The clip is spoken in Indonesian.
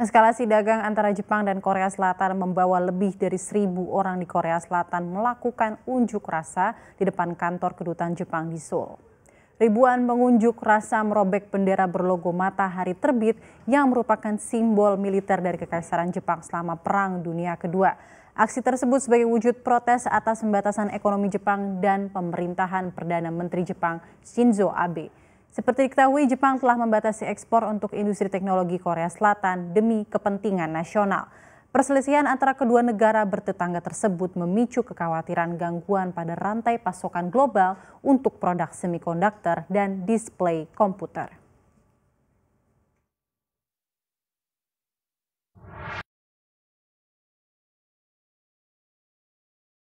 Eskalasi dagang antara Jepang dan Korea Selatan membawa lebih dari seribu orang di Korea Selatan melakukan unjuk rasa di depan kantor kedutaan Jepang di Seoul. Ribuan pengunjuk rasa merobek bendera berlogo matahari terbit yang merupakan simbol militer dari Kekaisaran Jepang selama Perang Dunia Kedua. Aksi tersebut sebagai wujud protes atas pembatasan ekonomi Jepang dan pemerintahan Perdana Menteri Jepang Shinzo Abe. Seperti diketahui, Jepang telah membatasi ekspor untuk industri teknologi Korea Selatan demi kepentingan nasional. Perselisihan antara kedua negara bertetangga tersebut memicu kekhawatiran gangguan pada rantai pasokan global untuk produk semikonduktor dan display komputer.